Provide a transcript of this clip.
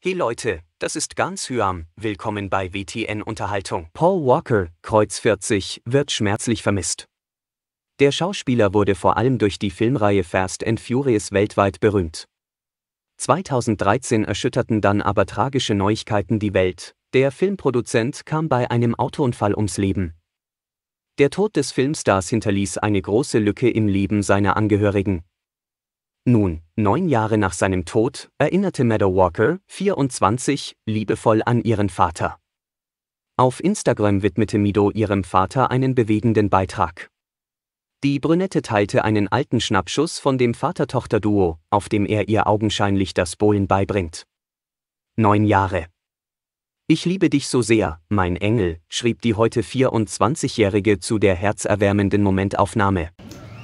Hey Leute, das ist Gans Hyam, willkommen bei WTN Unterhaltung. Paul Walker, Kreuz 40, wird schmerzlich vermisst. Der Schauspieler wurde vor allem durch die Filmreihe Fast and Furious weltweit berühmt. 2013 erschütterten dann aber tragische Neuigkeiten die Welt. Der Filmproduzent kam bei einem Autounfall ums Leben. Der Tod des Filmstars hinterließ eine große Lücke im Leben seiner Angehörigen, nun, neun Jahre nach seinem Tod, erinnerte Meadow Walker, 24, liebevoll an ihren Vater. Auf Instagram widmete Mido ihrem Vater einen bewegenden Beitrag. Die Brünette teilte einen alten Schnappschuss von dem Vater-Tochter-Duo, auf dem er ihr augenscheinlich das Bohlen beibringt. Neun Jahre. Ich liebe dich so sehr, mein Engel, schrieb die heute 24-Jährige zu der herzerwärmenden Momentaufnahme.